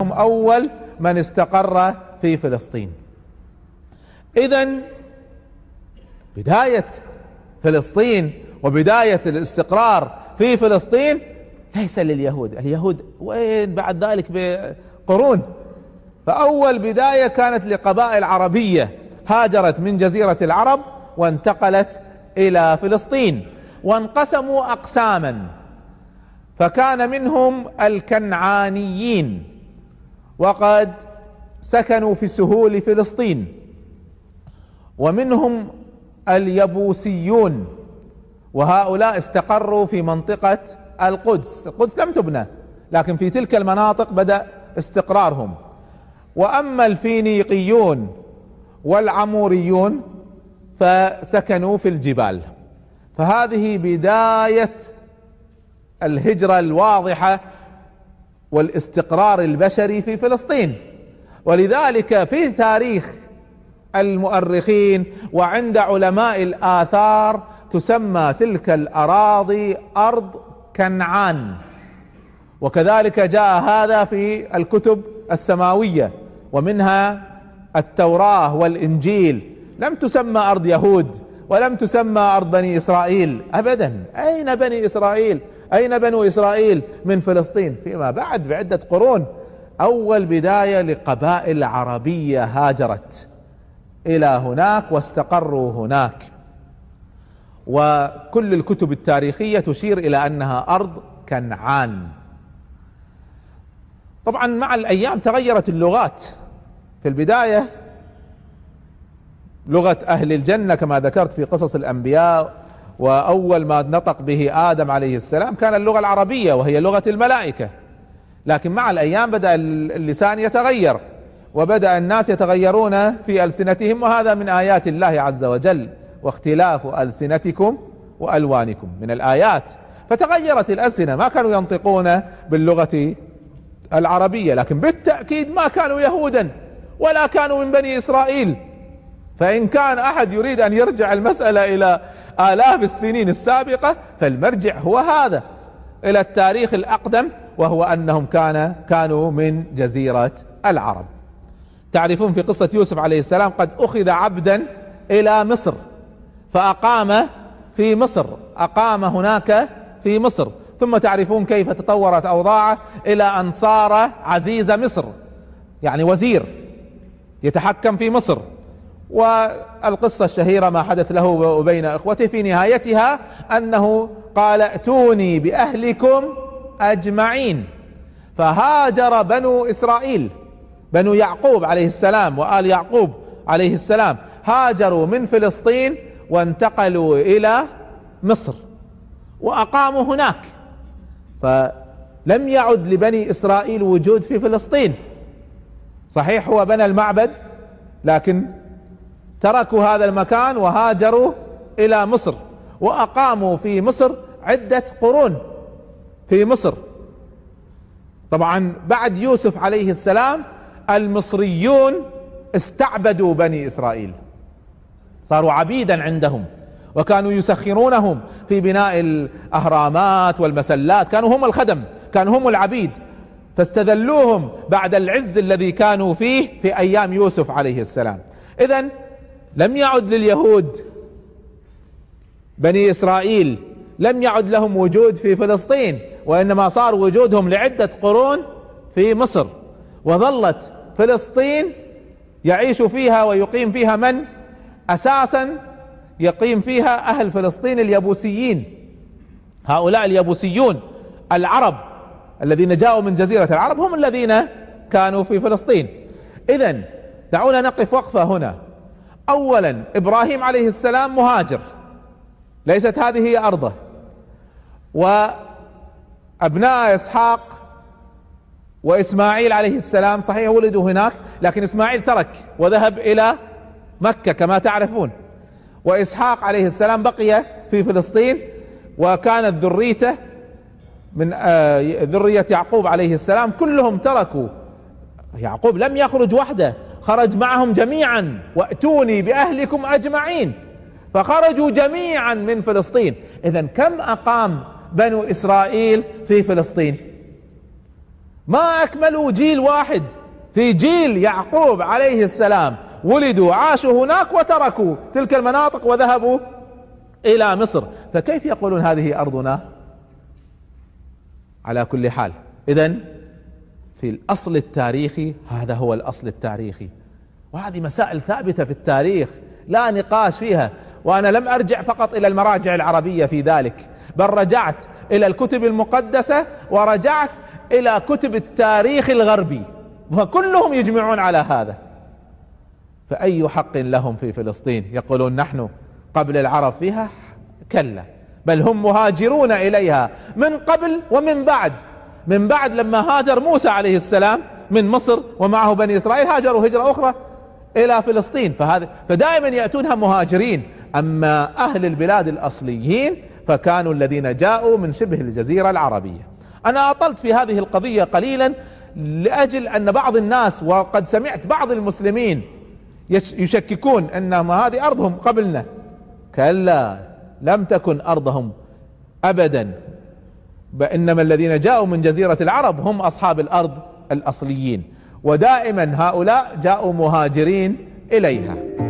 هم اول من استقر في فلسطين اذا بدايه فلسطين وبدايه الاستقرار في فلسطين ليس لليهود اليهود وين بعد ذلك بقرون فاول بدايه كانت لقبائل عربيه هاجرت من جزيره العرب وانتقلت الى فلسطين وانقسموا اقساما فكان منهم الكنعانيين وقد سكنوا في سهول فلسطين ومنهم اليبوسيون وهؤلاء استقروا في منطقة القدس القدس لم تبنى لكن في تلك المناطق بدأ استقرارهم وأما الفينيقيون والعموريون فسكنوا في الجبال فهذه بداية الهجرة الواضحة والاستقرار البشري في فلسطين ولذلك في تاريخ المؤرخين وعند علماء الآثار تسمى تلك الأراضي أرض كنعان وكذلك جاء هذا في الكتب السماوية ومنها التوراة والإنجيل لم تسمى أرض يهود ولم تسمى أرض بني إسرائيل أبدا أين بني إسرائيل أين بنو إسرائيل من فلسطين فيما بعد بعدة قرون أول بداية لقبائل عربية هاجرت إلى هناك واستقروا هناك وكل الكتب التاريخية تشير إلى أنها أرض كنعان طبعا مع الأيام تغيرت اللغات في البداية لغة أهل الجنة كما ذكرت في قصص الأنبياء وأول ما نطق به آدم عليه السلام كان اللغة العربية وهي لغة الملائكة لكن مع الأيام بدأ اللسان يتغير وبدأ الناس يتغيرون في ألسنتهم وهذا من آيات الله عز وجل واختلاف ألسنتكم وألوانكم من الآيات فتغيرت الألسنة ما كانوا ينطقون باللغة العربية لكن بالتأكيد ما كانوا يهودا ولا كانوا من بني إسرائيل فإن كان أحد يريد أن يرجع المسألة إلى آلاف السنين السابقة فالمرجع هو هذا إلى التاريخ الأقدم وهو أنهم كان كانوا من جزيرة العرب تعرفون في قصة يوسف عليه السلام قد أخذ عبدا إلى مصر فأقام في مصر أقام هناك في مصر ثم تعرفون كيف تطورت أوضاعه إلى أن صار عزيز مصر يعني وزير يتحكم في مصر والقصة الشهيرة ما حدث له وبين اخوته في نهايتها انه قال ائتوني باهلكم اجمعين فهاجر بنو اسرائيل بنو يعقوب عليه السلام وآل يعقوب عليه السلام هاجروا من فلسطين وانتقلوا الى مصر واقاموا هناك فلم يعد لبني اسرائيل وجود في فلسطين صحيح هو بنى المعبد لكن تركوا هذا المكان وهاجروا الى مصر واقاموا في مصر عده قرون في مصر طبعا بعد يوسف عليه السلام المصريون استعبدوا بني اسرائيل صاروا عبيدا عندهم وكانوا يسخرونهم في بناء الاهرامات والمسلات كانوا هم الخدم كانوا هم العبيد فاستذلوهم بعد العز الذي كانوا فيه في ايام يوسف عليه السلام اذا لم يعد لليهود بني إسرائيل لم يعد لهم وجود في فلسطين وإنما صار وجودهم لعدة قرون في مصر وظلت فلسطين يعيش فيها ويقيم فيها من أساسا يقيم فيها أهل فلسطين اليابوسيين هؤلاء اليابوسيون العرب الذين جاءوا من جزيرة العرب هم الذين كانوا في فلسطين إذا دعونا نقف وقفة هنا اولا ابراهيم عليه السلام مهاجر ليست هذه هي ارضه وابناء اسحاق واسماعيل عليه السلام صحيح ولدوا هناك لكن اسماعيل ترك وذهب الى مكه كما تعرفون واسحاق عليه السلام بقي في فلسطين وكانت ذريته من آه، ذريه يعقوب عليه السلام كلهم تركوا يعقوب لم يخرج وحده خرج معهم جميعا واتوني باهلكم اجمعين فخرجوا جميعا من فلسطين اذا كم اقام بنو اسرائيل في فلسطين ما اكملوا جيل واحد في جيل يعقوب عليه السلام ولدوا عاشوا هناك وتركوا تلك المناطق وذهبوا الى مصر فكيف يقولون هذه ارضنا على كل حال اذا في الأصل التاريخي هذا هو الأصل التاريخي وهذه مسائل ثابتة في التاريخ لا نقاش فيها وأنا لم أرجع فقط إلى المراجع العربية في ذلك بل رجعت إلى الكتب المقدسة ورجعت إلى كتب التاريخ الغربي وكلهم يجمعون على هذا فأي حق لهم في فلسطين يقولون نحن قبل العرب فيها كلا بل هم مهاجرون إليها من قبل ومن بعد من بعد لما هاجر موسى عليه السلام من مصر ومعه بني إسرائيل هاجروا هجرة أخرى إلى فلسطين فهذا فدائما يأتونها مهاجرين أما أهل البلاد الأصليين فكانوا الذين جاءوا من شبه الجزيرة العربية أنا أطلت في هذه القضية قليلا لأجل أن بعض الناس وقد سمعت بعض المسلمين يشككون أن هذه أرضهم قبلنا كلا لم تكن أرضهم أبدا بإنما الذين جاءوا من جزيرة العرب هم أصحاب الأرض الأصليين ودائما هؤلاء جاءوا مهاجرين إليها